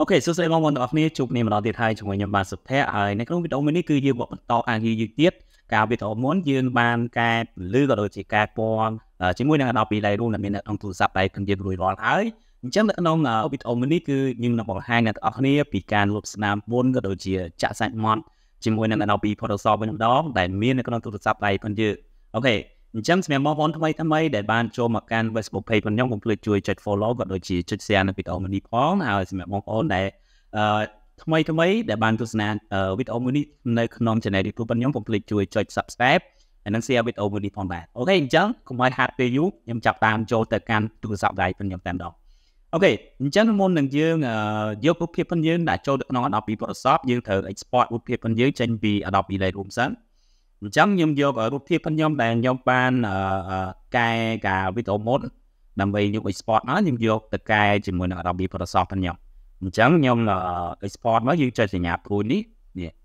អូខេសួស្តីបងប្អូនទាំងអស់គ្នាជួបគ្នាម្ដងទៀតហើយជាមួយខ្ញុំបាទសុភ័ក្រហើយនៅក្នុងវីដេអូនេះគឺយើងមកបន្តការងារយើងទៀតការវីដេអូមុនយើងបានកែពលឺក៏ដូចជាការពណ៌ជាមួយនឹង12 layer រួមដែលមាននៅក្នុងទូរស័ព្ទដៃខ្ញុំយើងរួចរាល់ហើយអញ្ចឹងនៅក្នុងវីដេអូមុននេះគឺយើងនឹងបង្ហាញអ្នកទាំងអស់គ្នាពីការលុបស្នាមវុនក៏ដូចជាចាក់សាច់ម៉ត់ជាមួយនឹង Adobe Photoshop វិញម្ដងដែលមាននៅក្នុងទូរស័ព្ទដៃខ្ញុំយើងអូខេអញ្ចឹងសម្រាប់បងប្អូនថ្មីថ្មីដែលបានចូលមកកាន់ Facebook page របស់ខ្ញុំកុំភ្លេចជួយចុច follow ក៏ដូចជាចុច share នៅវីដេអូនេះផងហើយសម្រាប់បងប្អូនដែលអឺថ្មីថ្មីដែលបានទស្សនាវីដេអូមួយនេះនៅ ក្នុង channel YouTube របស់ខ្ញុំកុំភ្លេចជួយចុច subscribe ហើយនឹង share វីដេអូមួយនេះផងដែរអូខេអញ្ចឹងកុំឲ្យហាត់ពេលយូរខ្ញុំចាប់តាមចូលទៅកាន់ទូរស័ព្ទដៃរបស់ខ្ញុំតែម្ដងអូខេអញ្ចឹងមុននឹងយើងយករូបភាពរបស់យើងដាក់ចូលទៅក្នុង Adobe Photoshop យើងត្រូវ export រូបភាពរបស់យើងចេញពី Adobe Lightroom សិនអញ្ចឹងខ្ញុំយករូបភាពខ្ញុំដែលខ្ញុំបានកែការវីដេអូមុនដើម្បីខ្ញុំ export មកខ្ញុំយកទៅកែជាមួយនឹង Adobe Photoshop ខ្ញុំអញ្ចឹងខ្ញុំ export មកយើងចុចសញ្ញាព្រួយនេះ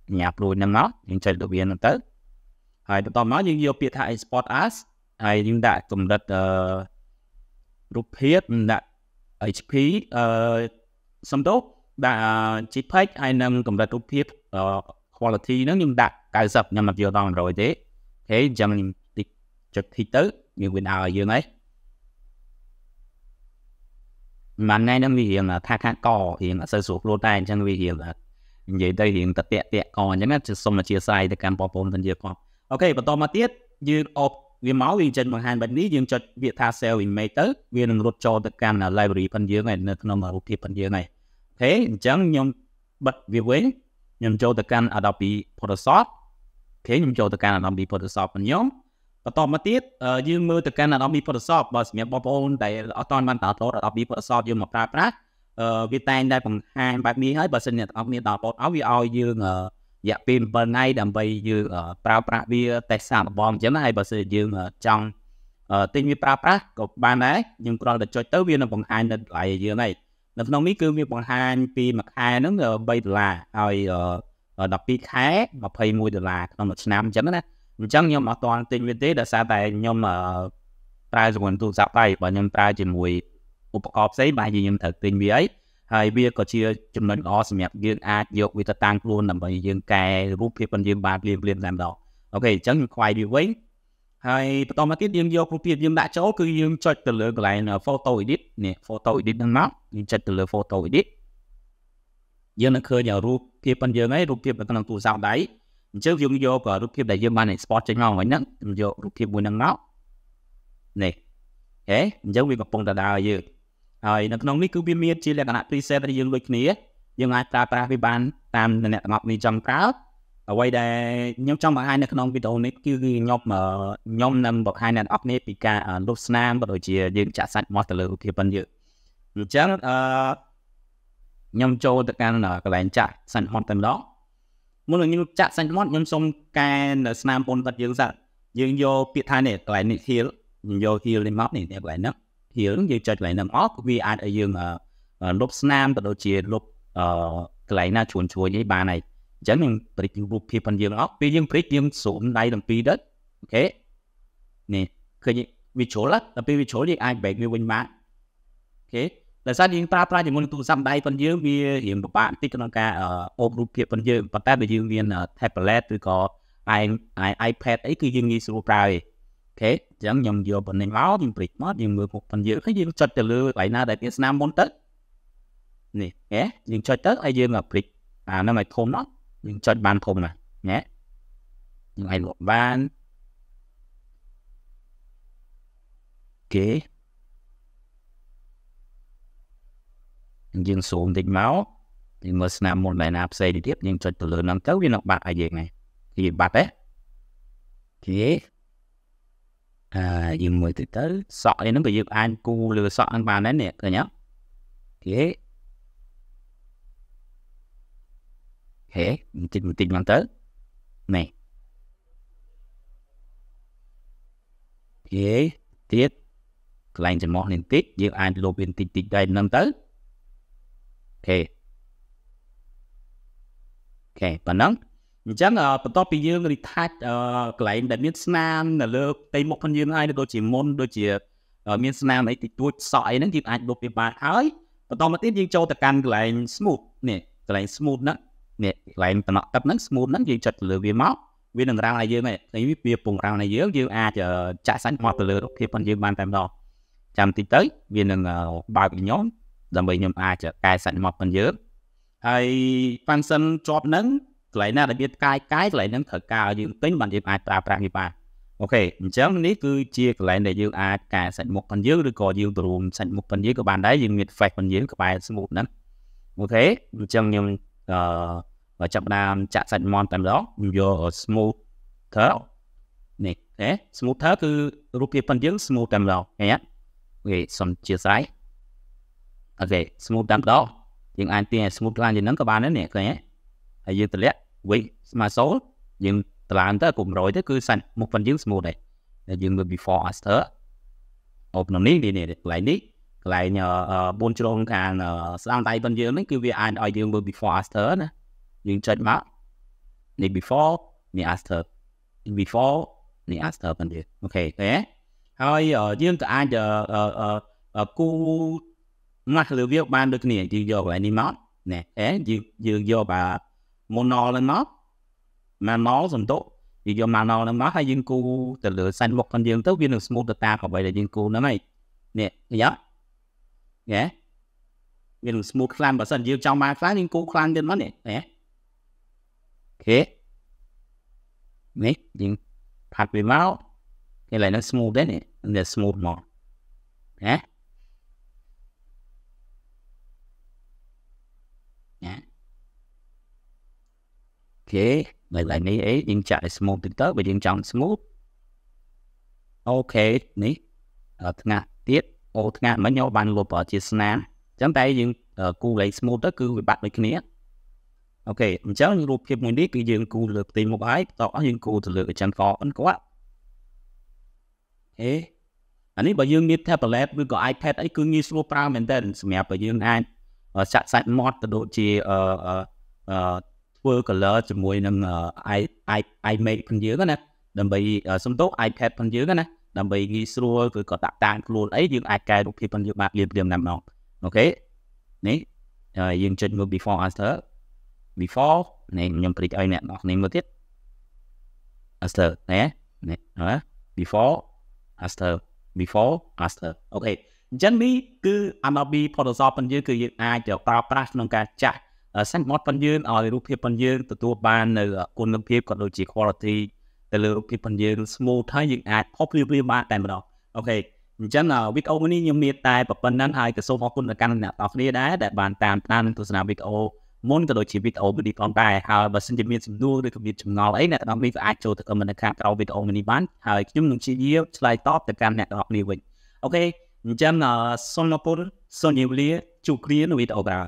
សញ្ញាព្រួយហ្នឹងមកយើងចុចទៅវាហ្នឹងទៅហើយបន្តមកយើងយកពាក្យថា export as ហើយយើងដាក់កម្រិតរូបភាពដាក់ HP អឺសំដៅដាក់ JPEG ហើយនឹងកម្រិតរូបភាព quality ហ្នឹងខ្ញុំដាក់90ខ្ញុំអត់យកដល់100ទេអូខេអញ្ចឹងខ្ញុំតិចចុចធីទៅវាវាឲ្យយើងហើយមិនណែនឹងវារៀងថាខាករៀងអត់សូវស្រួលខ្លួនដែរអញ្ចឹងវារៀងនិយាយទៅរៀងតាក់តាក់កអញ្ចឹងណាសូមអធិស្ឋានទៅកាន់បងប្អូនទាំងយើងផងអូខេបន្តមកទៀតយើងអបវាមកវាចេញបង្ហាញបែបនេះយើងចុចពាក្យថា save image ទៅ វានឹងរត់ចូលទៅកាន់ library ផងយើងហើយនៅក្នុងរូបភាពផងយើងហើយអូខេអញ្ចឹងខ្ញុំបិទវាវិញខ្ញុំចូលទៅកាន់ Adobe Photoshop អូខេខ្ញុំចូលទៅកាន់ Adobe Photoshop របស់ខ្ញុំបន្តមកទៀតយើងមើលទៅកាន់ Adobe Photoshop បើសម្រាប់បងប្អូនដែលអត់ទាន់បាន download Adobe Photoshop យើងមកប្រើប្រាស់វាតែងតែបង្ហាញបែបនេះហើយបើសិនអ្នកទាំងអស់គ្នា download ឲ្យវាឲ្យយើងរយៈពេល7ថ្ងៃដើម្បីយើងប្រើប្រាស់វាតេស្តសាកល្បងអញ្ចឹងហើយបើសិនយើងចង់ទិញវាប្រើប្រាស់ក៏បានដែរយើងគ្រាន់តែចុចទៅវានឹងបង្ហាញនៅដៃយើងហើយនៅក្នុងនេះគឺវាបង្ហាញពីមួយខែហ្នឹង3ដុល្លារហើយ12ខែ21ដុល្លារក្នុងមួយឆ្នាំអញ្ចឹងណាអញ្ចឹងខ្ញុំអត់ទាន់ទិញវាទេដោយសារតែខ្ញុំប្រើជំនួយទូរស័ព្ទហើយបើខ្ញុំប្រើជាមួយឧបករណ៍ផ្សេងបាទខ្ញុំត្រូវទិញវាហើយហើយវាក៏ជាចំណុចល្អសម្រាប់យើងអាចយកវាទៅតាំងខ្លួនដើម្បីយើងកែរូបភាពរបស់យើងបានភ្លាមៗតែម្ដងអូខេអញ្ចឹងខ្ញុំខ្វាយវាវិញហើយបន្តមកទៀតយើងយករូបភាពយើងដាក់ចូលគឺយើងចុចទៅលើកន្លែង photo edit នេះ photo edit ហ្នឹងមកយើងចុចទៅលើ photo edit យើងនឹងឃើញរូបភាពប៉ុនយើងហើយរូបភាពនៅក្នុងទូរស័ព្ទដៃអញ្ចឹងយើងយករូបភាពដែលយើងបាន export ចេញមកវិញហ្នឹងយករូបភាពមួយហ្នឹងមកនេះហេអញ្ចឹងវាកំពុងតែដើរយើងហើយនៅក្នុងនេះគឺវាមានជាលក្ខណៈ preset ដែលយើងដូចគ្នាយើងអាចប្រើប្រាស់វាបាន តាមអ្នកទាំងអស់នេះចំក្រោយអ្វីដែលខ្ញុំចង់បង្ហាញនៅក្នុងវីដេអូនេះគឺខ្ញុំខ្ញុំនឹងបង្ហាញអ្នកនរគ្នាពីការលុបស្នាមក៏ដូចជាយើងចាក់សាច់មកទៅលើឧបករណ៍យើងអញ្ចឹងអឺខ្ញុំចូលទៅកាន់កន្លែងចាក់សាច់មកតែម្ដងមុននឹងខ្ញុំចាក់សាច់មកខ្ញុំសូមកែនៅស្នាមពន្ធរបស់យើងសិនយើងយកពាក្យថានេះកន្លែងនេះ heal យើងយក heal នេះមកនេះកន្លែងហ្នឹង heal យើងចុចកន្លែងហ្នឹងអស់វាអាចឲ្យយើងលុបស្នាមក៏ដូចជាលុបអឺកន្លែងណាជួនជួយនេះបានហើយអញ្ចឹងយើងព្រិចរូបភាពផងយើងអស់ពេលយើងព្រិចយើងស្រូមដៃទាំងពីរដិតអូខេនេះឃើញ visual ដល់ពេល visual យើងអាច back វាវិញមកអូខេដោយសារយើងប្រើប្រាស់ជាមួយនឹងទូរស័ព្ទដៃផងយើងវារៀងពិបាកបន្តិចក្នុងការអូបរូបភាពផងយើងប៉ុន្តែបើយើងមាន tablet ឬក៏ iPad អីគឺយើងងាយស្រួលប្រើឯងអូខេអញ្ចឹងខ្ញុំយកប៉ុណ្ណេះមកខ្ញុំព្រិចមកយើងមើលមុខផងយើងហើយយើងចុចទៅលើកន្លែងណាដែលមានស្នាមមុនទៅនេះអូខេយើងចុចទៅហើយយើងព្រិចអាហ្នឹងឲ្យធំដល់យើងចុចបានធំណាស់ញ៉េយើងអាចលក់បានគេយើងសូមតិចមកយើងមើលស្នាមមុនដែលណាផ្សេងទៀតយើងចុចទៅលើហ្នឹងទៅវានឹងបាត់ឲ្យយើងហ្នឹងវាបាត់ទេគេអឺយើងមើលទៅទៅសក់អីហ្នឹងក៏យើងអាចគូលើសក់ហ្នឹងបានដែរនេះឃើញអត់គេខេបន្តិចបន្តិចហ្នឹងទៅនេះខេទៀតកន្លែងចំហនេះបន្តិចយើងអាចលុបវាបន្តិចតិចដែរហ្នឹងទៅខេខេប៉ណ្ណឹងអញ្ចឹងបន្ទាប់ពីយើង retouch កន្លែងដែលមានស្នាមនៅលើផ្ទៃមុខផងយើងហើយដូចជាមុនដូចជា មានស្នាមអីតិចតួចសក់អីហ្នឹងយើងអាចលុបវាបានហើយបន្តមកទៀតយើងចូលទៅកាន់កន្លែង smooth នេះកន្លែង smooth ហ្នឹងនេះកន្លែងតំណក់ទឹកហ្នឹង smooth ហ្នឹងយើងចិត្តលើវាមកវានឹងរ៉ាវឲ្យយើងឯងវាពងរ៉ាវឲ្យយើងយើងអាចចាក់សាច់មកទៅលើរូបភាពរបស់យើងបានតែម្ដងចាំតិចទៅវានឹងបើកខ្ញុំដើម្បីខ្ញុំអាចកែសាច់មករបស់យើងហើយ function ជាប់ហ្នឹងកន្លែងណាដែលមានកាយកាយកន្លែងហ្នឹងត្រូវការឲ្យយើងពេញបានយើងអាចប្រើប្រាស់វាបានអូខេអញ្ចឹងនេះគឺជាកន្លែងដែលយើងអាចកែសាច់មុខរបស់យើងឬក៏យើងរួមសាច់មុខរបស់យើងក៏បានដែរយើងមាន face របស់យើងក្បែរ smooth ហ្នឹងអូខេអញ្ចឹងខ្ញុំចាប់ដើមចាក់សាច់មន់តែម្ដងយក smooth ទៅនេះណា smooth ទៅគឺរូបភាពប៉ុនយើង smooth តែម្ដងឃើញអត់អូខេសុំជាស្រ័យអូខេ smooth តែម្ដងយើងអាចទាញឲ្យ smooth ខ្លាំងជាងហ្នឹងក៏បានដែរនេះឃើញហើយយើងតម្លាក់វិញ smart soul យើងតម្លើងទៅកុំរយទៅគឺសាច់មុខប៉ុនយើង smooth ដែរយើងមើល before after អូបក្នុងនេះនេះកន្លែងនេះកន្លែង4ជ្រុងខាងស្ដាំដៃរបស់យើងនេះគឺវាអាចឲ្យយើងមើល before after ណាយើងចុចមកនេះ before នេះ after before នេះ after របស់យើងអូខេទេហើយយើងក៏អាចគូណាស់លើវាបានដូចគ្នាយើងយកកន្លែងនេះមកណែអេយើងយើងយកបាទ monol ហ្នឹងមក monol សន្ទុយើងយក monol ហ្នឹងមកហើយយើងគូទៅលើ sandbox របស់យើងទៅវានឹង smooth ទៅតាមអ្វីដែលយើងគូហ្នឹងហើយនេះយល់ហ៎វានឹងស្មូតខ្លាំងបើសិនយើងចង់បានខ្លាំងយើងគូខ្លាំងទៀតមកនេះហ៎អូខេនេះយើងផាត់វាមកគេឡើយនឹង smooth ដែរនេះនេះ smooth មកហ៎ណាគេនៅឡើយនេះអីយើងចាក់ឲ្យ smooth តិចទៅបើយើងចង់ smooth អូខេនេះថ្ងាក់ទៀតអូថ្ងាសមិញយកបានលុបជាស្នាមអញ្ចឹងតែយើងគូលេខ smooth ទៅគឺវិបត្តិដូចគ្នាអូខេអញ្ចឹងរូបភាពមួយនេះគឺយើងគូលើផ្ទៃមុខហើយបន្តអស់យើងគូទៅលើអញ្ចឹងក៏អិនគាត់អេអានេះបើយើងមាន tablet ឬក៏ iPad អីគឺងាយស្រួលប្រើមែនទែនសម្រាប់បើយើងអាចចាក់សាច់ mod ទៅដូចជាអឺអឺធ្វើ color ជាមួយនឹង i i iMake ផងយើងណាដើម្បីសំទោស iPad ផងយើងណាដើម្បីងាយស្រួលឬក៏ដាក់តាំងខ្លួនអីយើងអាចកែរូបភាពបានយើងបានលៀបលៀមតាមមកអូខេនេះហើយយើងចុចមើល before after before នេះខ្ញុំព្រិចឲ្យអ្នកនរនេះមើលទៀត after ណែនេះហ៎ before after before after អូខេអញ្ចឹងនេះគឺ Adobe Photoshop ប៉ុនយើងគឺយើងអាចទៅប្រើប្រាស់ក្នុងការចាក់ sandbox ប៉ុនយើងឲ្យរូបភាពប៉ុនយើងទទួលបាននៅគុណភាពក៏ដូចជា quality ទៅលើគេពន្យាស្មូតហើយយើងអាចផុសព្រាបព្រាបានតែម្ដងអូខេអញ្ចឹងវីដេអូនេះខ្ញុំមានតែប៉ុណ្ណឹងហើយក៏សូមអរគុណដល់អ្នកទាំងអស់គ្នាដែរដែលបានតាមដាននិងទស្សនាវីដេអូមុនក៏ដូចជាវីដេអូនេះផងដែរហើយបើសិនជាមានសំណួរឬក៏មានចម្ងល់អីអ្នកទាំងអស់គ្នាក៏អាចចូលទៅខមមិននៅខាងក្រោយវីដេអូនេះបានហើយខ្ញុំនឹងជាយាមឆ្លើយតបទៅកាន់អ្នកទាំងអស់គ្នាវិញអូខេអញ្ចឹងសូមអរគុណសូមជម្រាបលាជួបគ្នានៅវីដេអូក្រោយ